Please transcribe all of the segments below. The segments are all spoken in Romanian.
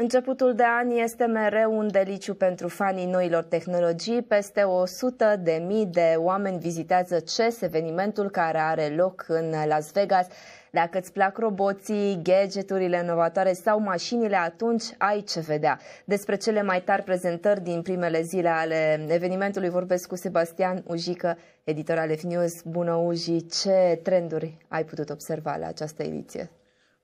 Începutul de an este mereu un deliciu pentru fanii noilor tehnologii. Peste 100 de mii de oameni vizitează CES, evenimentul care are loc în Las Vegas. Dacă îți plac roboții, gadgeturile inovatoare sau mașinile, atunci ai ce vedea. Despre cele mai tari prezentări din primele zile ale evenimentului vorbesc cu Sebastian Ujică, editor al FNews. Bună, Uji! Ce trenduri ai putut observa la această ediție?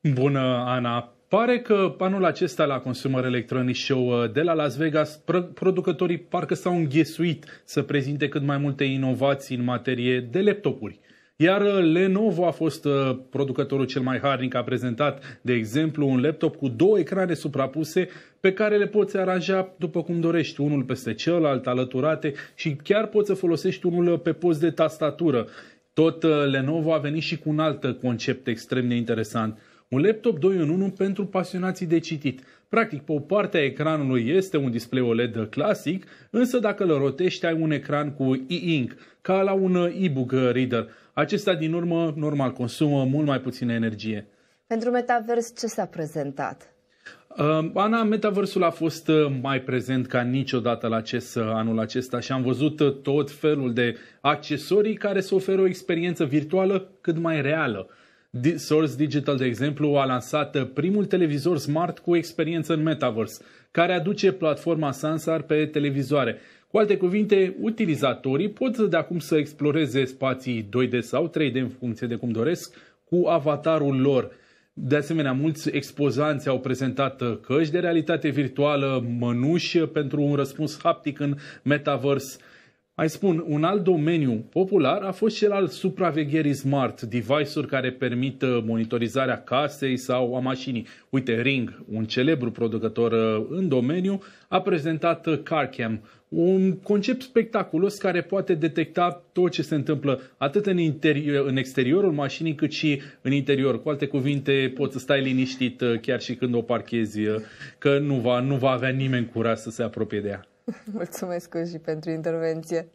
Bună, Ana! Pare că anul acesta la Consumer Electronics Show uh, de la Las Vegas, producătorii parcă s-au înghesuit să prezinte cât mai multe inovații în materie de laptopuri. Iar uh, Lenovo a fost uh, producătorul cel mai harnic, a prezentat, de exemplu, un laptop cu două ecrane suprapuse pe care le poți aranja după cum dorești, unul peste celălalt, alăturate și chiar poți să folosești unul pe post de tastatură. Tot Lenovo a venit și cu un alt concept extrem de interesant un laptop 2 în 1 pentru pasionații de citit. Practic, pe o parte a ecranului este un display OLED clasic, însă dacă îl rotești ai un ecran cu e-ink, ca la un e-book reader. Acesta, din urmă, normal, consumă mult mai puțină energie. Pentru metavers, ce s-a prezentat? Ana, metaversul a fost uh, mai prezent ca niciodată la acest uh, anul acesta și am văzut uh, tot felul de accesorii care să oferă o experiență virtuală cât mai reală. Source Digital, de exemplu, a lansat primul televizor smart cu experiență în metaverse, care aduce platforma Sansar pe televizoare. Cu alte cuvinte, utilizatorii pot de acum să exploreze spații 2D sau 3D în funcție de cum doresc cu avatarul lor. De asemenea, mulți expozanți au prezentat căști de realitate virtuală, mănuși pentru un răspuns haptic în metaverse. Mai spun, un alt domeniu popular a fost cel al supravegherii smart, device-uri care permit uh, monitorizarea casei sau a mașinii. Uite, Ring, un celebru producător uh, în domeniu, a prezentat uh, CarCam, un concept spectaculos care poate detecta tot ce se întâmplă atât în, interior, în exteriorul mașinii cât și în interior. Cu alte cuvinte, poți să stai liniștit chiar și când o parchezi, că nu va, nu va avea nimeni curaj să se apropie de ea. Mulțumesc și pentru intervenție.